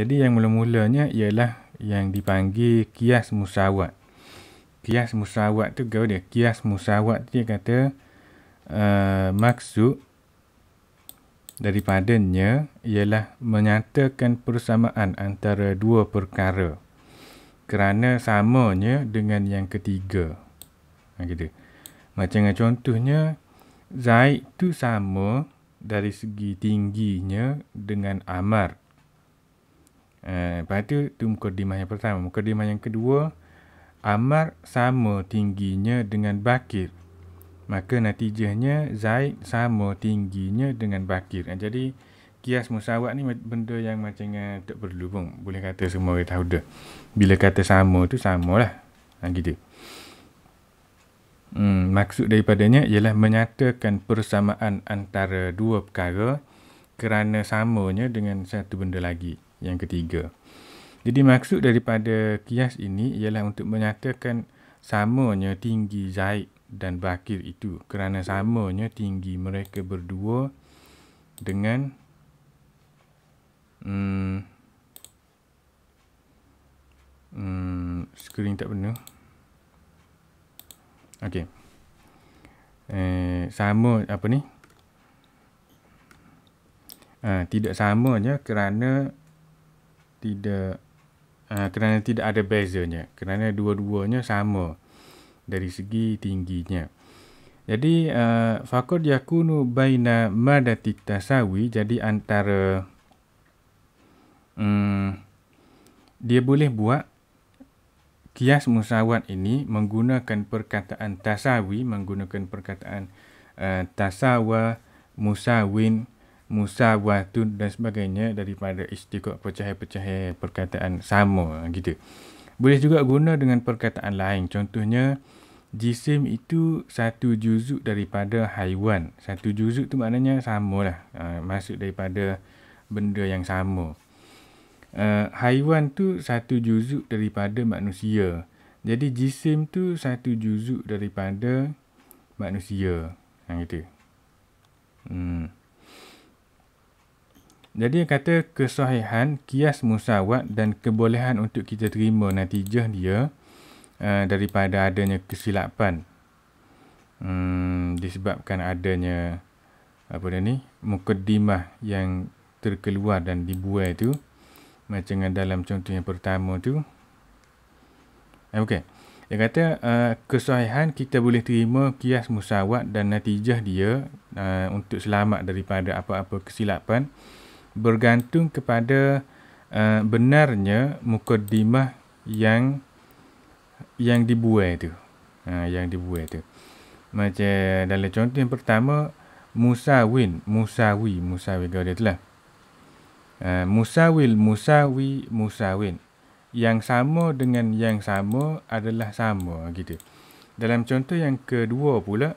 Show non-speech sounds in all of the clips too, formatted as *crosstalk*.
Jadi yang mula-mulanya ialah yang dipanggil kias musawat. Kias musawat tu kau dia. Kias musawat dia kata uh, maksud daripadanya ialah menyatakan persamaan antara dua perkara. Kerana samanya dengan yang ketiga. Ha, gitu. Macam contohnya, Zaid tu sama dari segi tingginya dengan Amar. Eh, lepas tu, tu mukadimah yang pertama. Mukadimah yang kedua, Amar sama tingginya dengan Bakir. Maka natijahnya Zaid sama tingginya dengan Bakir. Eh, jadi, kias musawat ni benda yang macam tak perlu pun. Boleh kata semua orang tahu dah. Bila kata sama tu, samalah. Ha, gitu. Hmm, maksud daripadanya ialah menyatakan persamaan antara dua perkara kerana samanya dengan satu benda lagi yang ketiga. Jadi maksud daripada kias ini ialah untuk menyatakan samanya tinggi Zaid dan Bakir itu kerana samanya tinggi mereka berdua dengan hmm, hmm, skrin tak benar. Okay, Eh, sama apa ni? Eh, tidak samanya kerana tidak uh, kerana tidak ada bezanya kerana dua-duanya sama dari segi tingginya jadi uh, ah, fakur yakunu baina madati tasawi jadi antara um, dia boleh buat kias musawat ini menggunakan perkataan tasawi menggunakan perkataan uh, ah, tasawa musawin Musa dan sebagainya daripada istiqat pecahaya-pecahaya perkataan sama gitu. Boleh juga guna dengan perkataan lain. Contohnya, jisim itu satu juzuk daripada haiwan. Satu juzuk tu maknanya samalah. Uh, ha, masuk daripada benda yang sama. Uh, haiwan tu satu juzuk daripada manusia. Jadi jisim tu satu juzuk daripada manusia. Yang ha, itu. Hmm. Jadi yang kata kesahihan, kias musawat dan kebolehan untuk kita terima natijah dia uh, daripada adanya kesilapan hmm, disebabkan adanya apa dia ni mukaddimah yang terkeluar dan dibuai tu macam yang dalam contoh yang pertama tu eh, okey dia kata uh, kesahihan kita boleh terima kias musawat dan natijah dia uh, untuk selamat daripada apa-apa kesilapan uh, bergantung kepada uh, benarnya mukadimah yang yang dibuai tu. Uh, yang dibuai tu. Macam dalam contoh yang pertama musawin, musawi, musawi kau dia telah. Uh, eh, musawil, musawi, musawin. Yang sama dengan yang sama adalah sama gitu. Dalam contoh yang kedua pula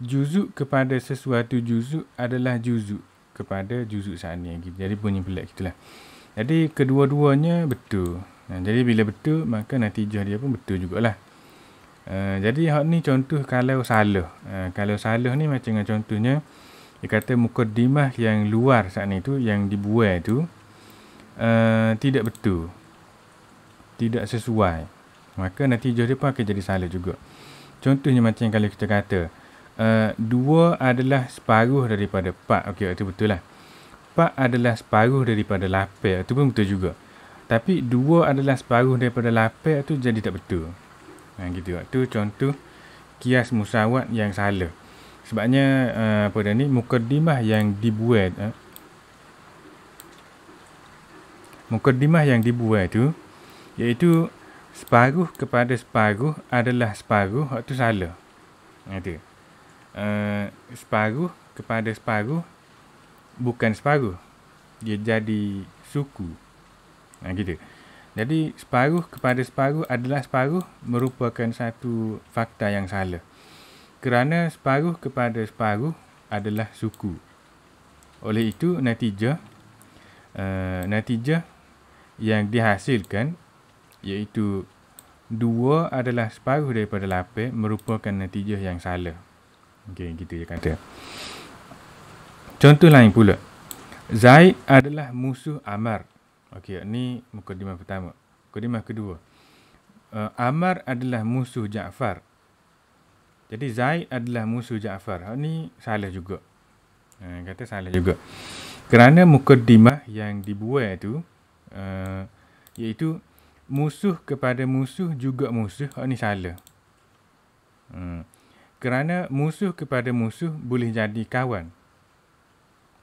juzuk kepada sesuatu juzuk adalah juzuk kepada juzuk sana lagi. Jadi bunyi pelik gitulah. Jadi kedua-duanya betul. Ha, jadi bila betul maka natijah dia pun betul jugalah. Uh, jadi hak ni contoh kalau salah. Uh, kalau salah ni macam yang contohnya dia kata mukaddimah yang luar saat ni tu yang dibuat tu uh, tidak betul. Tidak sesuai. Maka natijah dia pun akan jadi salah juga. Contohnya macam kalau kita kata Eh, dua adalah separuh daripada empat. Okey, itu betul lah. Empat adalah separuh daripada lapan. Itu pun betul juga. Tapi dua adalah separuh daripada lapan itu jadi tak betul. Ha, gitu. Itu contoh kias musawat yang salah. Sebabnya uh, apa dah ni mukadimah yang dibuat eh? mukadimah yang dibuat itu, iaitu separuh kepada separuh adalah separuh itu salah. Ada. Ha, okay. Eh, separuh kepada separuh bukan separuh dia jadi suku nah gitu jadi separuh kepada separuh adalah separuh merupakan satu fakta yang salah kerana separuh kepada separuh adalah suku oleh itu natijah uh, eh, natijah yang dihasilkan iaitu dua adalah separuh daripada lapis merupakan natijah yang salah Okay, gitu je kata. Contoh lain pula. Zaid adalah musuh Amar. Okey, ni mukadimah pertama. Mukadimah kedua. Uh, Amar adalah musuh Jaafar. Jadi Zaid adalah musuh Jaafar. Ha, ni salah juga. Ha, kata salah juga. Kerana mukadimah yang dibuat tu uh, iaitu musuh kepada musuh juga musuh. Ha, ni salah. Hmm. Kerana musuh kepada musuh boleh jadi kawan.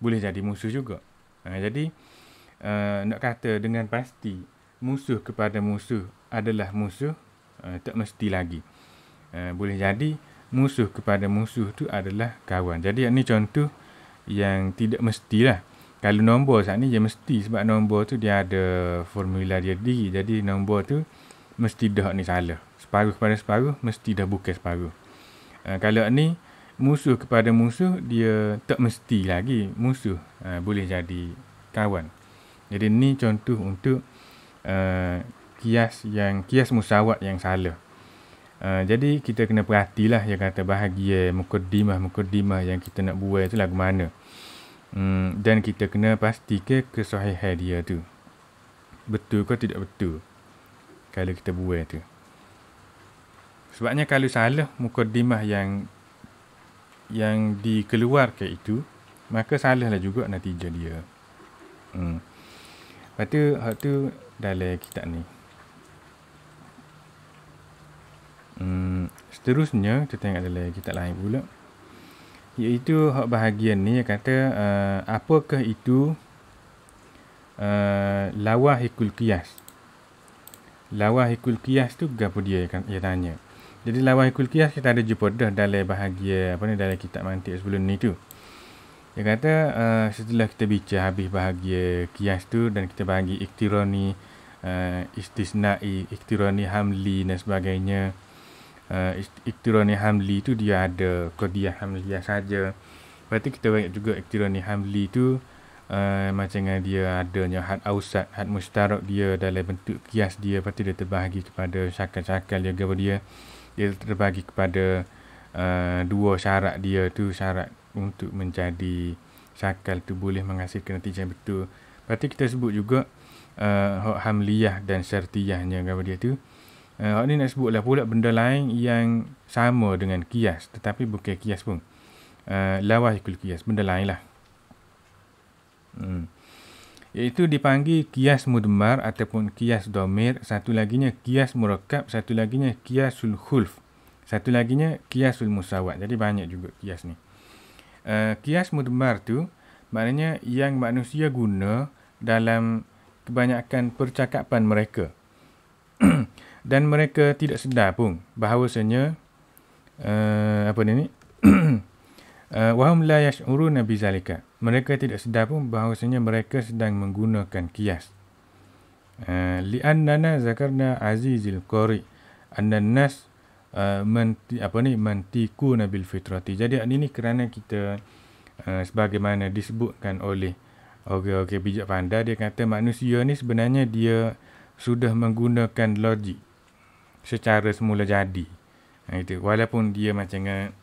Boleh jadi musuh juga. Ha, jadi, uh, nak kata dengan pasti, musuh kepada musuh adalah musuh, uh, tak mesti lagi. Uh, boleh jadi, musuh kepada musuh tu adalah kawan. Jadi, ini contoh yang tidak mestilah. Kalau nombor saat ni, dia ya mesti. Sebab nombor tu dia ada formula dia diri. Jadi, nombor tu mesti dah ni salah. Separuh kepada separuh, mesti dah bukan separuh. Ah, kalau ni musuh kepada musuh dia tak mesti lagi musuh uh, boleh jadi kawan jadi ni contoh untuk uh, kias yang kias musawat yang salah uh, jadi kita kena perhatilah yang kata bahagia mukaddimah mukaddimah yang kita nak buat tu lagu mana um, dan kita kena pastikan kesahihan dia tu betul ke tidak betul kalau kita buat tu Sebabnya kalau salah mukadimah yang yang dikeluarkan itu, maka salahlah juga natijah dia. Hmm. Lepas tu, tu dalam kitab ni. Hmm. Seterusnya, kita tengok dalam kitab lain pula. Iaitu hak bahagian ni yang kata, uh, apakah itu uh, eh, lawah ikul kias? Lawah ikul kias tu apa dia yang, yang tanya. Jadi lawan Hikulkiah kita ada jumpa dah dalam bahagia apa ni dalam kitab mantik sebelum ni tu. Dia kata uh, setelah kita bincang habis bahagia kias tu dan kita bagi iktironi uh, eh, istisnai, iktironi hamli dan sebagainya. Uh, eh, iktironi hamli tu dia ada kodiah hamliah saja. Berarti kita banyak juga iktironi hamli tu uh, macam yang dia adanya had ausat, had mustarak dia dalam bentuk kias dia. Berarti dia terbahagi kepada syakal-syakal dia kepada dia dia terbagi kepada uh, dua syarat dia tu syarat untuk menjadi syakal tu boleh menghasilkan nantinya betul berarti kita sebut juga uh, hak hamliyah dan syartiyahnya kepada dia tu uh, hak ni nak sebutlah pula benda lain yang sama dengan kias tetapi bukan kias pun uh, lawah ikul kias benda lain lah hmm iaitu dipanggil kias mudmar ataupun kias domir, satu laginya kias murakab, satu laginya kiasul khulf, satu laginya kiasul musawat. Jadi banyak juga kias ni. Uh, kias mudmar tu maknanya yang manusia guna dalam kebanyakan percakapan mereka. *clears throat* Dan mereka tidak sedar pun bahawasanya uh, apa ni ni? *clears throat* Eh, wahum la yash'uruna bizalika mereka tidak sedar pun bahawasanya mereka sedang menggunakan kias. Eh, Li annana zakarna azizil qari annan nas eh, menti apa ni mantiku nabil fitrati. Jadi ini kerana kita eh, sebagaimana disebutkan oleh orang-orang bijak pandai dia kata manusia ni sebenarnya dia sudah menggunakan logik secara semula jadi. Ha, itu. Walaupun dia macam *clears throat*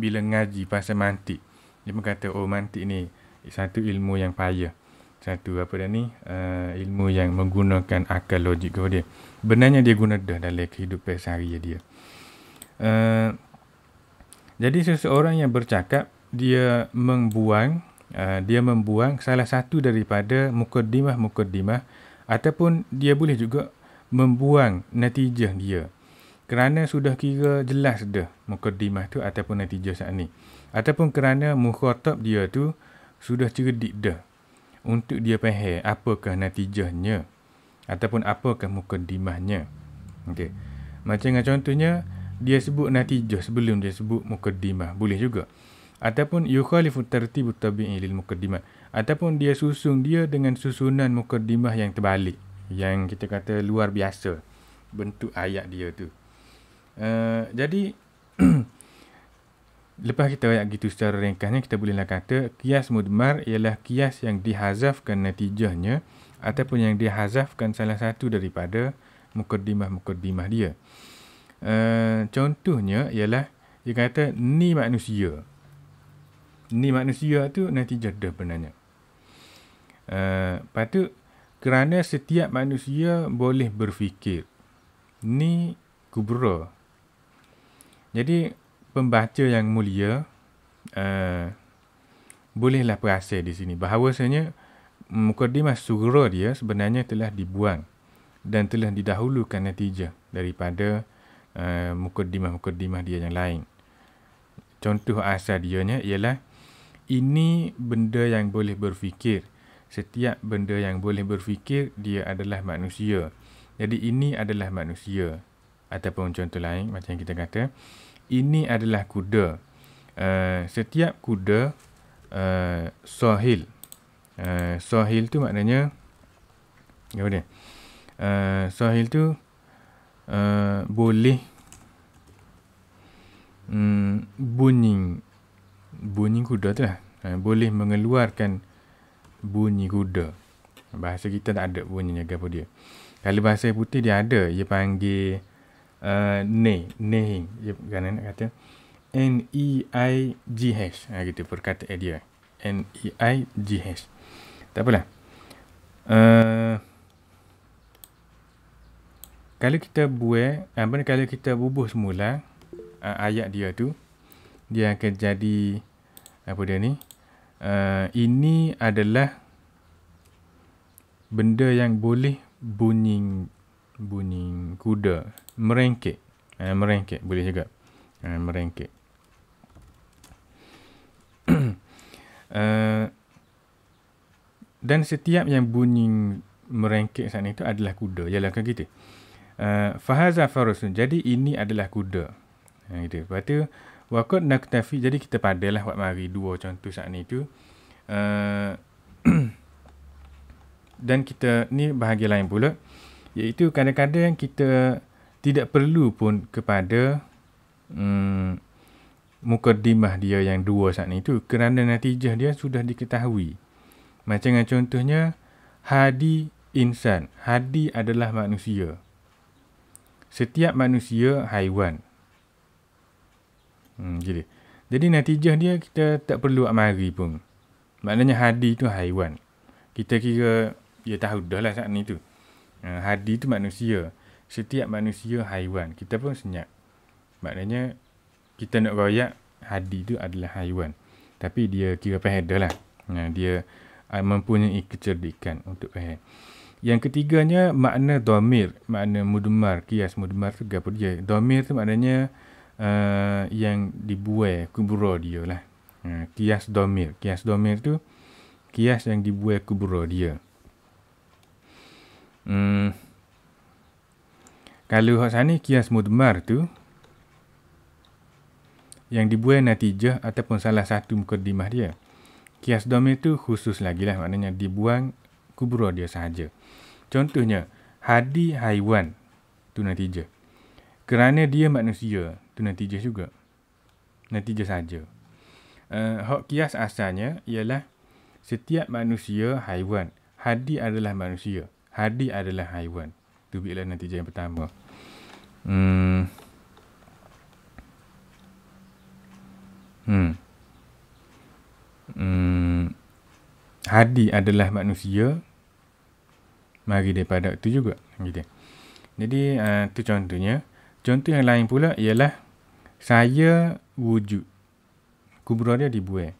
bila ngaji pasal mantik dia pun kata oh mantik ni satu ilmu yang payah satu apa dah ni uh, ilmu yang menggunakan akal logik kepada dia benarnya dia guna dah dalam kehidupan sehari dia uh, jadi seseorang yang bercakap dia membuang uh, dia membuang salah satu daripada mukadimah-mukadimah ataupun dia boleh juga membuang natijah dia kerana sudah kira jelas dah mukadimah tu ataupun natijah saat ni ataupun kerana mukhatab dia tu sudah cerdik dah untuk dia faham apakah natijahnya ataupun apakah mukadimahnya. Okey. Macam dengan contohnya dia sebut natijah sebelum dia sebut mukadimah boleh juga. Ataupun yukhalifu tartibu tabi'i lil mukadimah. Ataupun dia susung dia dengan susunan mukadimah yang terbalik yang kita kata luar biasa bentuk ayat dia tu. Uh, jadi *clears throat* Lepas kita ayat gitu secara ringkasnya, kita bolehlah kata kias mudmar ialah kias yang dihazafkan natijahnya ataupun yang dihazafkan salah satu daripada mukaddimah-mukaddimah dia. Uh, contohnya ialah dia kata ni manusia. Ni manusia tu natijah dah benarnya. Uh, eh, lepas tu, kerana setiap manusia boleh berfikir. Ni kubra. Jadi, pembaca yang mulia uh, bolehlah perasa di sini bahawasanya mukadimah sugro dia sebenarnya telah dibuang dan telah didahulukan netijah daripada uh, mukadimah-mukadimah dia yang lain. Contoh asal dianya ialah ini benda yang boleh berfikir. Setiap benda yang boleh berfikir dia adalah manusia. Jadi ini adalah manusia ataupun contoh lain macam kita kata uh, ini adalah kuda. Uh, setiap kuda uh, eh, sohil. Uh, eh, sohil tu maknanya apa ya dia? Uh, sohil tu uh, boleh um, bunyi bunyi kuda tu lah. Uh, boleh mengeluarkan bunyi kuda. Bahasa kita tak ada bunyinya apa dia. Kalau bahasa putih dia ada. Dia panggil Eh, ne, Neh, dia bukan nak kata N-E-I-G-H ha, Gitu perkata dia N-E-I-G-H Tak apalah uh, Kalau kita buat eh, apa, Kalau kita bubuh semula uh, Ayat dia tu Dia akan jadi Apa dia ni uh, Ini adalah Benda yang boleh bunying bunying kuda merengkek eh, merengkek boleh juga eh, merengkek uh, *clears throat* dan setiap yang bunyi merengkek saat itu adalah kuda ialah kan kita uh, eh, fahaza farusun jadi ini adalah kuda ha, gitu. lepas tu naktafi jadi kita padalah buat mari dua contoh saat itu uh, *clears throat* dan kita ni bahagian lain pula iaitu kadang-kadang kita tidak perlu pun kepada hmm, dimah dia yang dua saat ni tu kerana natijah dia sudah diketahui. Macam dengan contohnya hadi insan. Hadi adalah manusia. Setiap manusia haiwan. Hmm, jadi, jadi natijah dia kita tak perlu amari pun. Maknanya hadi tu haiwan. Kita kira ya tahu dah lah saat ni tu. Ha, hadi tu manusia setiap manusia haiwan. Kita pun senyap. Maknanya kita nak royak hadi tu adalah haiwan. Tapi dia kira pahedah lah. Ha, dia ah, mempunyai kecerdikan untuk pahedah. Yang ketiganya makna domir. Makna mudmar. Kias mudmar tu gapur dia. Domir tu maknanya uh, yang dibuai kubur dia lah. Ha, kias domir. Kias domir tu kias yang dibuai kubur dia. Hmm. Kalau hak sana kias mudmar tu yang dibuai natijah ataupun salah satu mukadimah dia. Kias domi tu khusus lagi lah maknanya dibuang kubur dia sahaja. Contohnya hadi haiwan tu natijah. Kerana dia manusia tu natijah juga. Natijah sahaja. Uh, kias asalnya ialah setiap manusia haiwan. Hadi adalah manusia. Hadi adalah haiwan tu ialah netizen yang pertama hmm hmm hmm Hadi adalah manusia mari daripada itu juga gitu. jadi itu ah, uh, contohnya contoh yang lain pula ialah saya wujud kuburan dia dibuai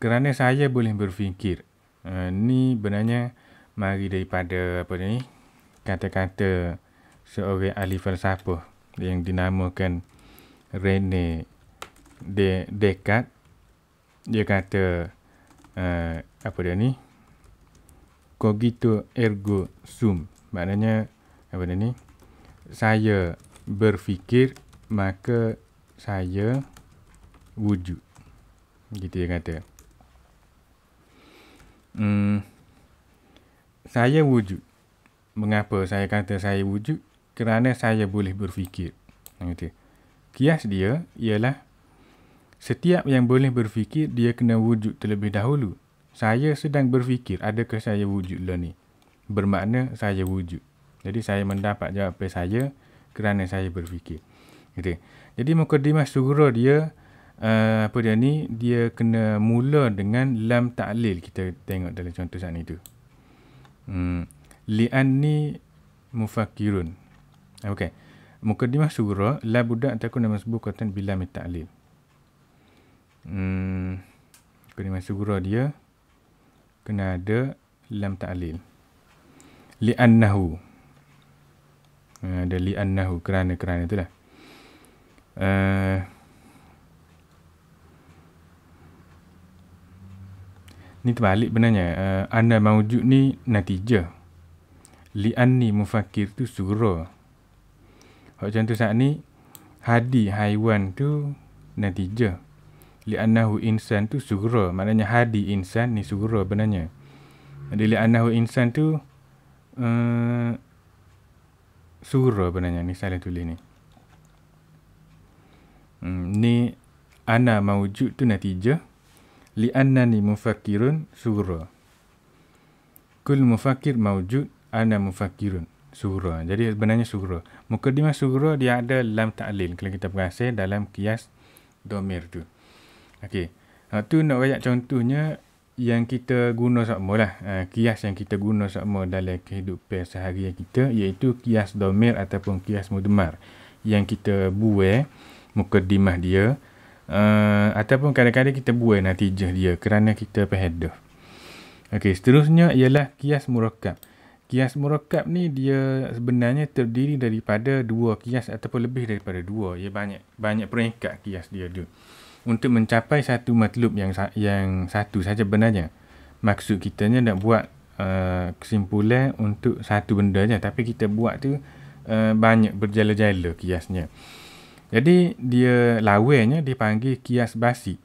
kerana saya boleh berfikir uh, ni benarnya mari daripada apa ni kata-kata seorang ahli falsafah yang dinamakan Rene De Descartes dia kata uh, apa dia ni cogito ergo sum maknanya apa dia ni saya berfikir maka saya wujud gitu dia kata hmm, saya wujud Mengapa saya kata saya wujud? Kerana saya boleh berfikir. Kata. Kias dia ialah setiap yang boleh berfikir, dia kena wujud terlebih dahulu. Saya sedang berfikir, adakah saya wujud lah ni? Bermakna saya wujud. Jadi saya mendapat jawapan saya kerana saya berfikir. Kata. Jadi mukadimah suruh dia Uh, apa dia ni dia kena mula dengan lam ta'lil kita tengok dalam contoh sana itu. hmm li'anni mufakirun. Okay. Mukaddimah surah, la budak takun nama sebuah kataan bila mi ta'lil. Hmm. Mukaddimah surah dia, kena ada lam ta'lil. Li'annahu. Hmm, ada li'annahu, kerana-kerana itulah. Uh, ni terbalik benarnya. Uh, eh, anda mawujud ni natijah li'anni mufakir tu sura. Hak contoh saat ni hadi haiwan tu natija. natijah. Li'annahu insan tu sura. Maknanya hadi insan ni sura benarnya. Jadi li'annahu insan tu uh, eh, sura benarnya ni salah tulis ni. Hmm, ni ana mawujud tu natija. natijah. Li'annani mufakirun sura. Kul mufakir mawujud ana mufakirun surah jadi sebenarnya surah mukadimah surah dia ada lam ta'lil kalau kita perasan dalam kias domir tu okey ha, tu nak banyak contohnya yang kita guna sama lah uh, kias yang kita guna sama dalam kehidupan sehari seharian kita iaitu kias domir ataupun kias mudmar yang kita buai mukadimah dia uh, ataupun kadang-kadang kita buat natijah dia kerana kita pahadah Okey, seterusnya ialah kias murakab. Kias murakab ni dia sebenarnya terdiri daripada dua kias ataupun lebih daripada dua. Ia banyak banyak peringkat kias dia tu. Untuk mencapai satu matlub yang yang satu saja benarnya. Maksud kita ni nak buat uh, kesimpulan untuk satu benda je tapi kita buat tu uh, banyak berjala-jala kiasnya. Jadi dia lawannya dipanggil kias basik.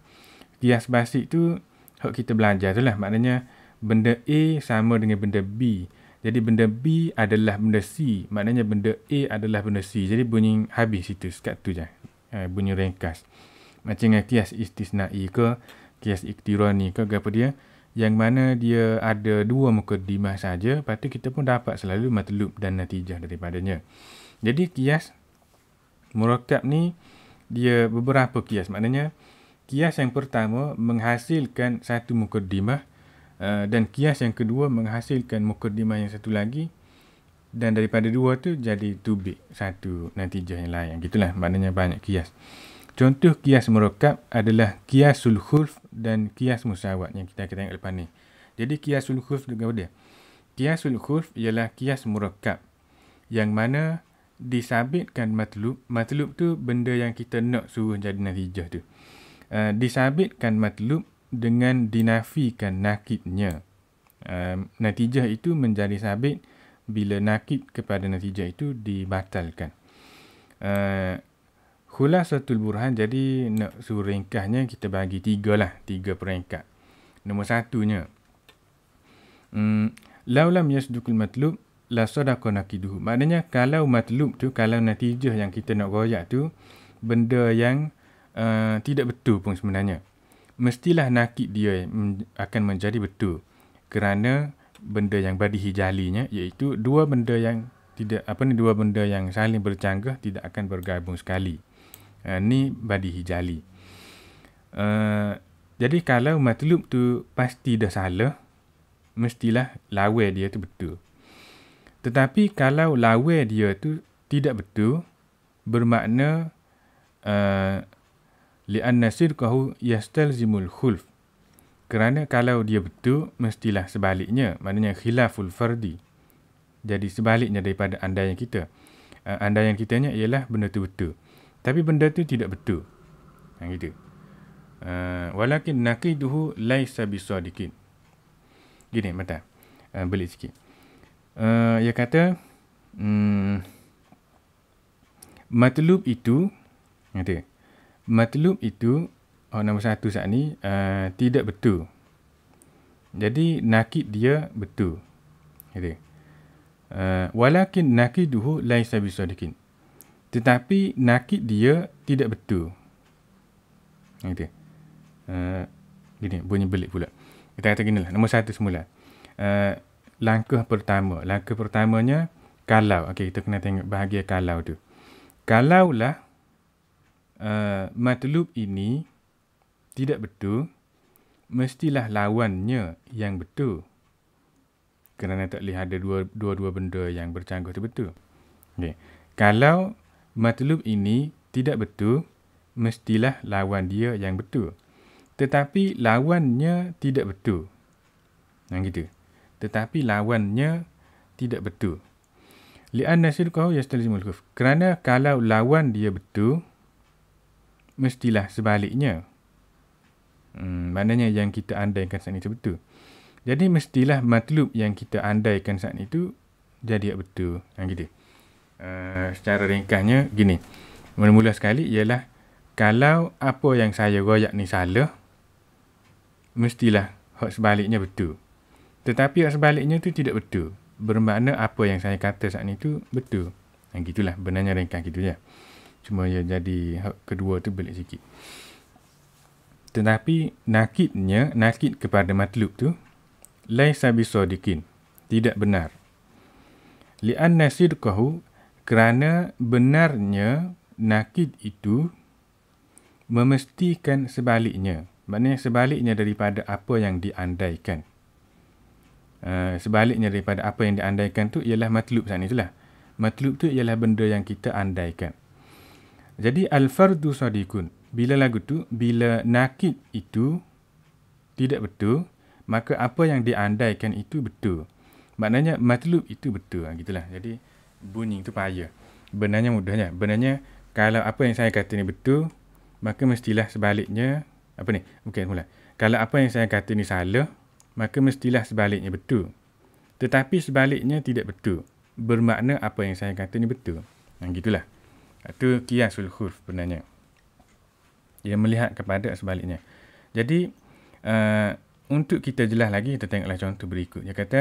Kias basik tu hak kita belajar tu lah maknanya benda A sama dengan benda B. Jadi benda B adalah benda C. Maknanya benda A adalah benda C. Jadi bunyi habis situ. Sekat tu je. Eh, bunyi ringkas. Macam dengan kias istisna'i ke, kias iktirani ke, apa dia. Yang mana dia ada dua muka dimah saja. Lepas tu kita pun dapat selalu matlub dan natijah daripadanya. Jadi kias murakab ni, dia beberapa kias. Maknanya, kias yang pertama menghasilkan satu muka dimah. Eh, dan kias yang kedua menghasilkan mukadimah yang satu lagi dan daripada dua tu jadi tubik satu natijah yang lain gitulah maknanya banyak kias contoh kias merokab adalah kias sulhuf dan kias musawat yang kita akan tengok lepas ni jadi kias sulhuf, juga apa dia kias sulhuf ialah kias merokab yang mana disabitkan matlub matlub tu benda yang kita nak suruh jadi natijah tu uh, disabitkan matlub dengan dinafikan nakidnya. Um, natijah itu menjadi sabit bila nakid kepada natijah itu dibatalkan. Uh, eh, satu Burhan jadi nak suruh ringkahnya kita bagi tiga lah, tiga peringkat. Nomor satunya, um, hmm, Laulam yasdukul matlub la sadaqa nakiduhu. Maknanya kalau matlub tu, kalau natijah yang kita nak goyak tu, benda yang uh, tidak betul pun sebenarnya mestilah nakid dia akan menjadi betul kerana benda yang badihi jalinya iaitu dua benda yang tidak apa ni dua benda yang saling bercanggah tidak akan bergabung sekali. Uh, ni badihi jali. Uh, ha, jadi kalau matlub tu pasti dah salah, mestilah lawe dia tu betul. Tetapi kalau lawe dia tu tidak betul, bermakna uh, li'anna sidqahu yastalzimul khulf. Kerana kalau dia betul, mestilah sebaliknya. Maknanya khilaful fardi. Jadi sebaliknya daripada andaian kita. Uh, andaian kitanya ialah benda tu betul. Tapi benda tu tidak betul. Yang ha, kita. Uh, eh, walakin naqiduhu laisa bisadikin. Gini, mata. Uh, eh, belik sikit. Uh, ia kata, hmm, matlub itu, kata, matlub itu oh, nombor satu saat ni uh, tidak betul jadi nakid dia betul jadi uh, walakin nakiduhu laisa bisadikin tetapi nakid dia tidak betul gitu uh, gini bunyi belik pula kita kata gini lah nombor satu semula uh, langkah pertama langkah pertamanya kalau okey kita kena tengok bahagian kalau tu kalaulah Eh, matlub ini tidak betul, mestilah lawannya yang betul. Kerana tak boleh ada dua-dua benda yang bercanggah itu betul. Okay. Kalau matlub ini tidak betul, mestilah lawan dia yang betul. Tetapi lawannya tidak betul. Yang gitu. Tetapi lawannya tidak betul. Li'an nasir kau yastalizimul kuf. Kerana kalau lawan dia betul, mestilah sebaliknya. Hmm, maknanya yang kita andaikan saat ini betul. Jadi mestilah matlub yang kita andaikan saat itu jadi betul. Yang ha, gitu. Uh, secara ringkasnya gini. Mula-mula sekali ialah kalau apa yang saya royak ni salah, mestilah hak sebaliknya betul. Tetapi hak sebaliknya tu tidak betul. Bermakna apa yang saya kata saat itu betul. Yang ha, gitulah benarnya ringkas gitu je. Ya. Cuma ia jadi ha, kedua tu belik sikit. Tetapi nakidnya, nakid kepada matlub tu, lai sabi sodikin, tidak benar. Lian nasid kahu, kerana benarnya nakid itu memestikan sebaliknya. Maknanya sebaliknya daripada apa yang diandaikan. Uh, sebaliknya daripada apa yang diandaikan tu ialah matlub saat itulah. Matlub tu ialah benda yang kita andaikan. Jadi al-fardu sadiqun. Bila lagu tu, bila nakid itu tidak betul, maka apa yang diandaikan itu betul. Maknanya matlub itu betul. Ha, gitulah. Jadi bunyi itu payah. Benarnya mudahnya. Benarnya kalau apa yang saya kata ni betul, maka mestilah sebaliknya apa ni? Okey, mula. Kalau apa yang saya kata ni salah, maka mestilah sebaliknya betul. Tetapi sebaliknya tidak betul. Bermakna apa yang saya kata ni betul. Ha, gitulah. Itu ha, kiasul khulf sebenarnya. Dia melihat kepada sebaliknya. Jadi, uh, untuk kita jelas lagi, kita tengoklah contoh berikut. Dia kata,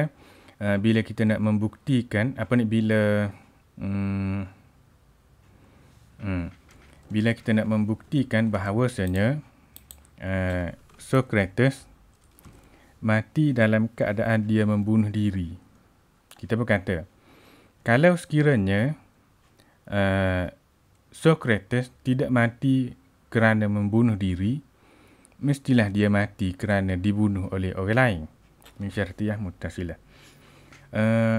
uh, bila kita nak membuktikan, apa ni, bila... Hmm, hmm, bila kita nak membuktikan bahawasanya uh, Socrates mati dalam keadaan dia membunuh diri. Kita berkata, kalau sekiranya uh, Socrates tidak mati kerana membunuh diri, mestilah dia mati kerana dibunuh oleh orang lain. Ini syartiah mutasilah. Uh, eh,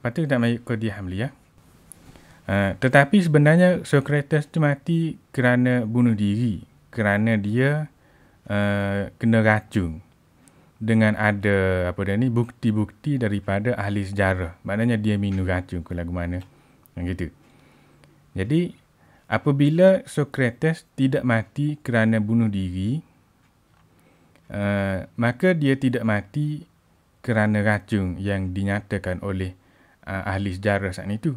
lepas tu kita mari kodiah hamliah. Ya? Eh, uh, tetapi sebenarnya Socrates tu mati kerana bunuh diri. Kerana dia uh, kena racun. Dengan ada apa dia ni bukti-bukti daripada ahli sejarah. Maknanya dia minum racun ke lagu mana. Gitu. Jadi Apabila Socrates tidak mati kerana bunuh diri, uh, maka dia tidak mati kerana racun yang dinyatakan oleh uh, ahli sejarah saat itu.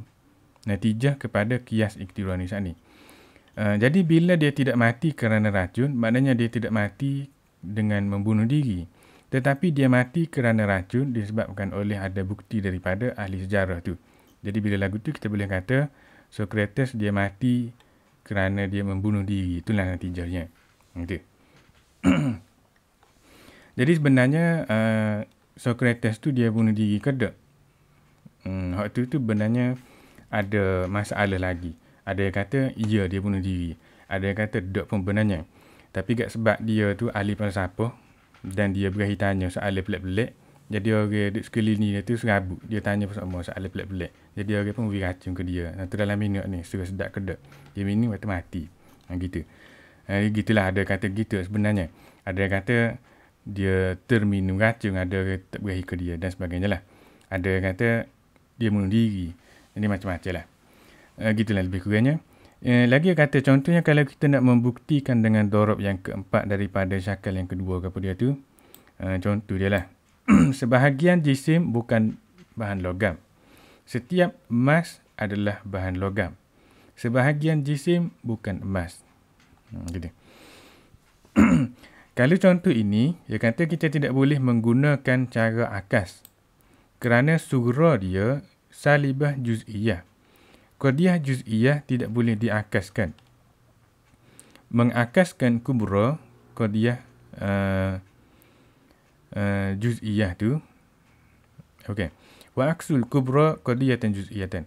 Natijah kepada kias iktirani saat ini. Uh, eh, jadi bila dia tidak mati kerana racun, maknanya dia tidak mati dengan membunuh diri. Tetapi dia mati kerana racun disebabkan oleh ada bukti daripada ahli sejarah tu. Jadi bila lagu tu kita boleh kata Socrates dia mati kerana dia membunuh diri. Itulah natijahnya. Okay. *clears throat* Jadi sebenarnya uh, eh, Socrates tu dia bunuh diri ke tak? Hmm, waktu tu sebenarnya ada masalah lagi. Ada yang kata, iya dia bunuh diri. Ada yang kata, tak pun benarnya. Tapi sebab dia tu ahli falsafah dan dia berani tanya soalan pelik-pelik, jadi orang duduk sekeliling ni dia tu serabut. Dia tanya pasal apa soalan pelik-pelik. Jadi orang pun pergi racun ke dia. Nanti dalam minyak ni serah sedap kedek. Dia minum waktu mati. Ha, gitu. Ha, gitulah ada kata gitu sebenarnya. Ada yang kata dia terminum racun. Ada tak berakhir ke dia dan sebagainya lah. Ada yang kata dia bunuh diri. Ini macam-macam lah. Ha, gitulah lebih kurangnya. Eh, lagi kata contohnya kalau kita nak membuktikan dengan dorob yang keempat daripada syakal yang kedua kepada dia tu. Uh, contoh dia lah. *clears throat* sebahagian jisim bukan bahan logam. Setiap emas adalah bahan logam. Sebahagian jisim bukan emas. Hmm, gitu. *clears throat* Kalau contoh ini, dia kata kita tidak boleh menggunakan cara akas. Kerana sugro dia salibah juz'iyah. Kodiah juz'iyah tidak boleh diakaskan. Mengakaskan kubra, kodiah uh, eh, Eh, Juz iyah tu okey wa aksul kubra qadiyatan juz'iyatan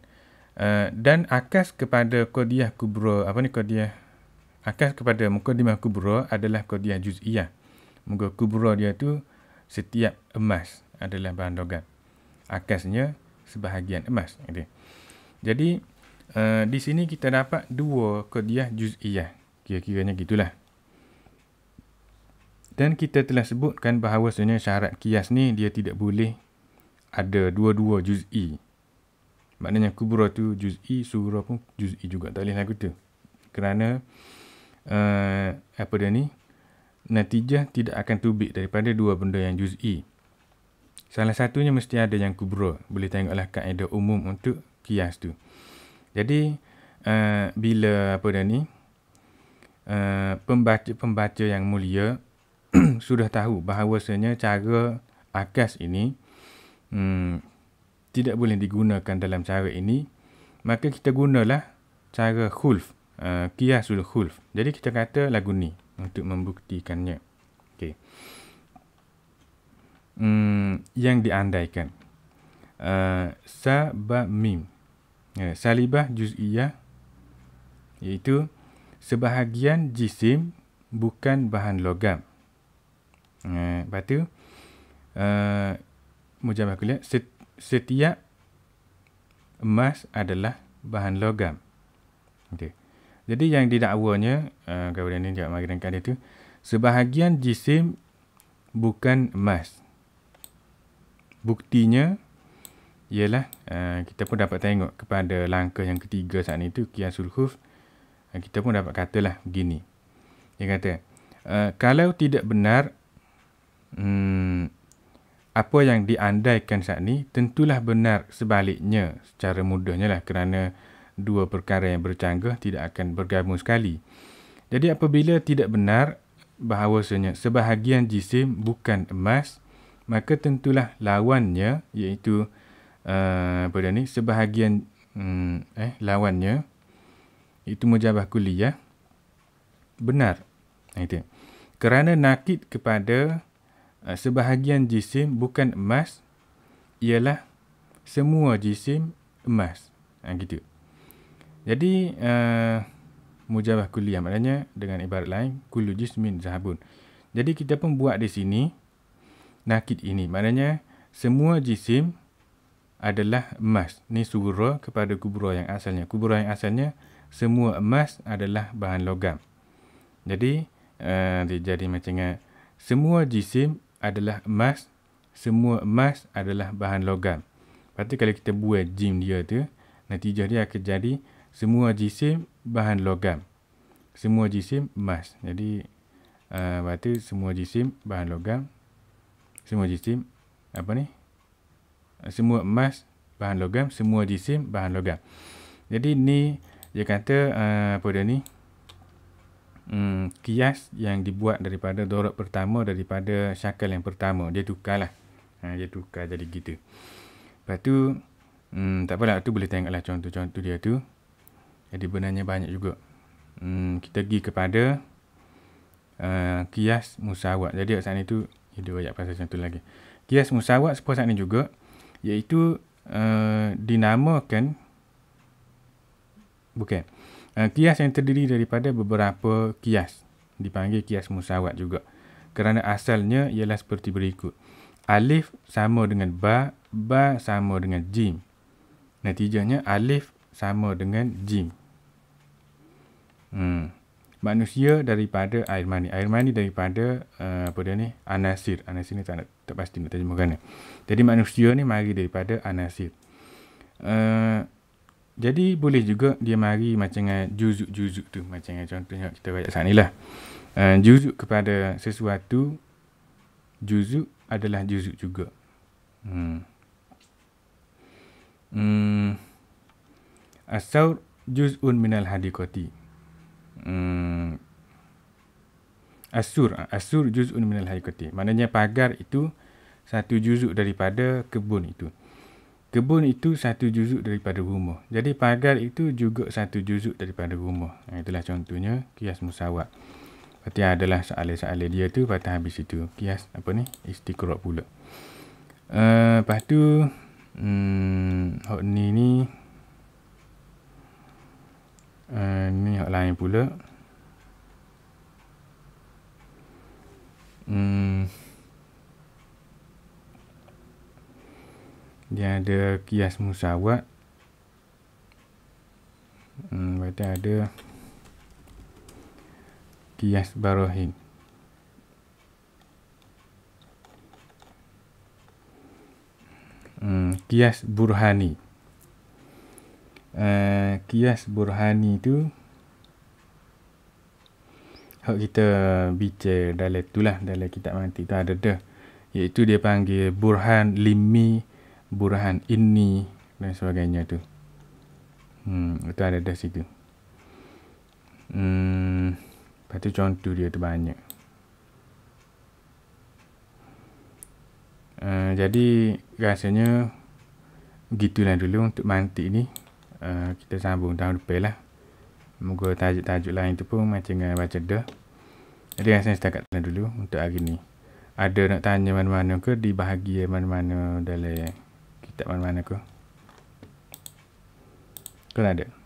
Uh, dan akas kepada qadiyah Kubro apa ni qadiyah akas kepada mukadimah Kubro adalah qadiyah juz'iyah muka Kubro dia tu setiap emas adalah bahan logam. akasnya sebahagian emas okay. jadi uh, di sini kita dapat dua qadiyah juz'iyah kira-kiranya gitulah dan kita telah sebutkan bahawa sebenarnya syarat kias ni dia tidak boleh ada dua-dua juz'i. E. Maknanya kubra tu juz'i, e, surah pun juz'i e juga. Tak boleh lagu tu. Kerana uh, apa dia ni? Natijah tidak akan tubik daripada dua benda yang juz'i. Salah satunya mesti ada yang kubra. Boleh tengoklah kaedah umum untuk kias tu. Jadi, uh, bila apa dia ni? Eh, pembaca-pembaca uh, yang mulia sudah tahu bahawasanya cara akas ini hmm, tidak boleh digunakan dalam cara ini, maka kita gunalah cara khulf, uh, kiasul khulf. Jadi kita kata lagu ni untuk membuktikannya. Okay. Hmm, yang diandaikan. Uh, eh, sabah mim. Uh, salibah juz'iyah iaitu sebahagian jisim bukan bahan logam. Eh, lepas tu uh, eh, mujabah kuliah setiap emas adalah bahan logam okay. jadi yang didakwanya uh, eh, kepada ni jawab maghrib kali tu sebahagian jisim bukan emas buktinya ialah uh, kita pun dapat tengok kepada langkah yang ketiga saat ni tu kiasul khuf kita pun dapat katalah begini dia kata uh, kalau tidak benar Hmm, apa yang diandaikan saat ini tentulah benar sebaliknya secara mudahnya lah kerana dua perkara yang bercanggah tidak akan bergabung sekali. Jadi apabila tidak benar bahawasanya sebahagian jisim bukan emas, maka tentulah lawannya iaitu uh, apa dia ni sebahagian hmm, eh lawannya itu mujabah kuliah benar. Itu. Kerana nakit kepada Eh, sebahagian jisim bukan emas ialah semua jisim emas ha, gitu jadi uh, mujabah kuliah maknanya dengan ibarat lain kullu jismin zahabun jadi kita pun buat di sini nakid ini maknanya semua jisim adalah emas ni surah kepada kubra yang asalnya kubra yang asalnya semua emas adalah bahan logam jadi uh, dia jadi macam semua jisim adalah emas, semua emas adalah bahan logam. Lepas tu kalau kita buat jim dia tu, natijah dia akan jadi semua jisim bahan logam. Semua jisim emas. Jadi, uh, lepas semua jisim bahan logam. Semua jisim, apa ni? Semua emas bahan logam, semua jisim bahan logam. Jadi ni, dia kata uh, apa dia ni? hmm, kias yang dibuat daripada dorot pertama daripada syakal yang pertama. Dia tukarlah. Ha, dia tukar jadi gitu. Lepas tu, hmm, tak apalah. Tu boleh tengok lah contoh-contoh dia tu. Jadi benarnya banyak juga. Hmm, kita pergi kepada uh, kias musawak. Jadi saat ni tu, eh, dia banyak pasal contoh lagi. Kias musawak sepuluh saat ni juga. Iaitu uh, dinamakan bukan Eh, kias yang terdiri daripada beberapa kias dipanggil kias musawat juga kerana asalnya ialah seperti berikut alif sama dengan ba ba sama dengan jim natijanya alif sama dengan jim hmm manusia daripada air mani air mani daripada uh, apa dia ni anasir anasir ni tak, nak, tak pasti nak terjemahkan ni jadi manusia ni mari daripada anasir uh, jadi boleh juga dia mari macam juzuk-juzuk tu. Macam contohnya kita baca saat ni lah. Uh, eh, juzuk kepada sesuatu. Juzuk adalah juzuk juga. Hmm. Hmm. Asaur juz'un minal hadikoti. Hmm. Asur. Ah, asur juz'un minal hadikoti. Maknanya pagar itu satu juzuk daripada kebun itu kebun itu satu juzuk daripada rumah. Jadi pagar itu juga satu juzuk daripada rumah. Ha, itulah contohnya kias musawak. Berarti adalah soalan-soalan dia tu patah habis itu. Kias apa ni? Istiqrok pula. Uh, lepas tu, hmm, hok ni ni, uh, ni hok lain pula. Hmm, dia ada kias musawat hmm, berarti ada kias barohin hmm, kias burhani uh, kias burhani tu kalau kita bincang dalam lah, dalam kitab mantik tu ada dah iaitu dia panggil burhan limi burhan ini dan sebagainya tu. Hmm, itu ada dah situ. Hmm, lepas contoh dia tu banyak. Uh, jadi rasanya gitulah dulu untuk mantik ni. Uh, kita sambung tahun depan lah. Moga tajuk-tajuk lain tu pun macam dengan baca dah. Jadi rasanya setakat lah dulu untuk hari ni. Ada nak tanya mana-mana ke di bahagian mana-mana dalam tak mana-mana aku, kena ada